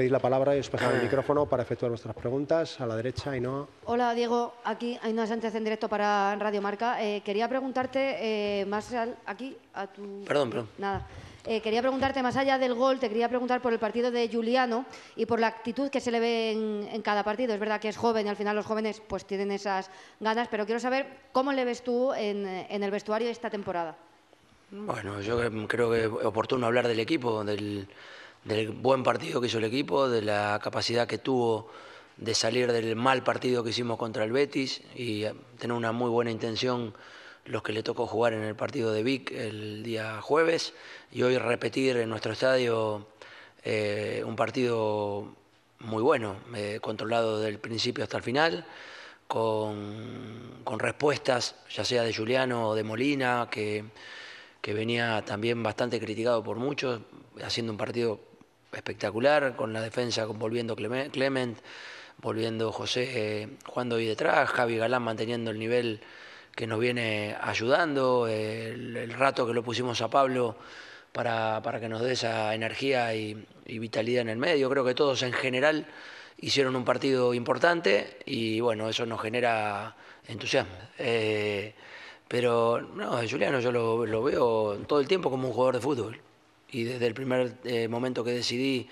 Pedís la palabra y os pasamos el micrófono para efectuar vuestras preguntas. A la derecha, Ainhoa. Hola, Diego. Aquí Ainhoa Sánchez en directo para Radio Marca. Eh, quería preguntarte eh, más aquí, a tu... Perdón, Nada. Eh, quería preguntarte, más allá del gol, te quería preguntar por el partido de Juliano y por la actitud que se le ve en, cada partido. Es verdad que es joven y al final los jóvenes pues tienen esas ganas, pero quiero saber cómo le ves tú en, en el vestuario esta temporada. Bueno, yo creo que es oportuno hablar del equipo, del del buen partido que hizo el equipo, de la capacidad que tuvo de salir del mal partido que hicimos contra el Betis y eh, tener una muy buena intención los que le tocó jugar en el partido de Vic el día jueves y hoy repetir en nuestro estadio eh, un partido muy bueno, eh, controlado del principio hasta el final, con, respuestas ya sea de Juliano o de Molina, que, que venía también bastante criticado por muchos, haciendo un partido espectacular, con la defensa volviendo Clement, volviendo José eh, jugando ahí detrás, Javi Galán manteniendo el nivel que nos viene ayudando, el, rato que lo pusimos a Pablo para, que nos dé esa energía y, vitalidad en el medio. Creo que todos en general hicieron un partido importante y bueno, eso nos genera entusiasmo. Eh, pero no, Juliano yo lo veo todo el tiempo como un jugador de fútbol y desde el primer eh, momento que decidí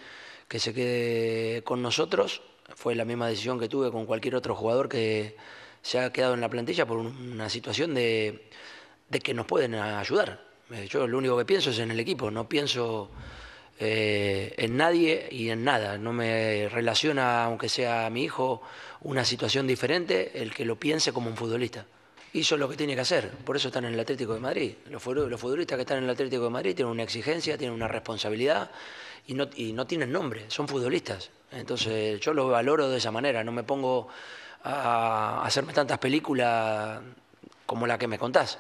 que se quede con nosotros, fue la misma decisión que tuve con cualquier otro jugador que se ha quedado en la plantilla por una situación de, de que nos pueden ayudar. Eh, yo lo único que pienso es en el equipo, no pienso eh, en nadie y en nada. No me relaciona, aunque sea mi hijo, una situación diferente, el que lo piense como un futbolista y eso es lo que tiene que hacer. Por eso están en el Atlético de Madrid. Los, futbolistas que están en el Atlético de Madrid tienen una exigencia, tienen una responsabilidad y no, y no tienen nombre, son futbolistas. Entonces yo los valoro de esa manera, no me pongo a hacerme tantas películas como la que me contás.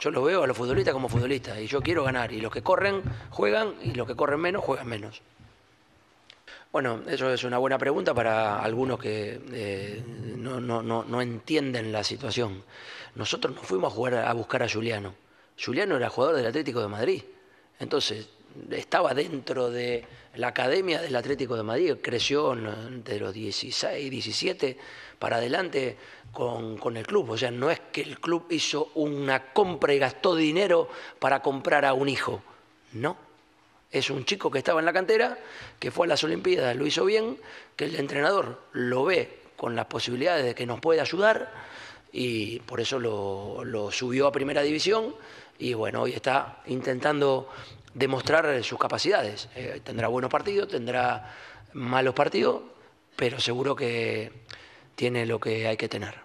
Yo lo veo a los futbolistas como futbolistas y yo quiero ganar. Y los que corren, juegan y los que corren menos, juegan menos. Bueno, eso es una buena pregunta para algunos que eh, no, entienden la situación. Nosotros nos fuimos a jugar a buscar a Juliano. Juliano era jugador del Atlético de Madrid. Entonces, estaba dentro de la academia del Atlético de Madrid, creció de los 16, 17 para adelante con, con, el club. O sea, no es que el club hizo una compra y gastó dinero para comprar a un hijo. No es un chico que estaba en la cantera, que fue a las Olimpiadas, lo hizo bien, que el entrenador lo ve con las posibilidades de que nos puede ayudar y por eso lo, subió a primera división y bueno, hoy está intentando demostrar sus capacidades. Eh, tendrá buenos partidos, tendrá malos partidos, pero seguro que tiene lo que hay que tener.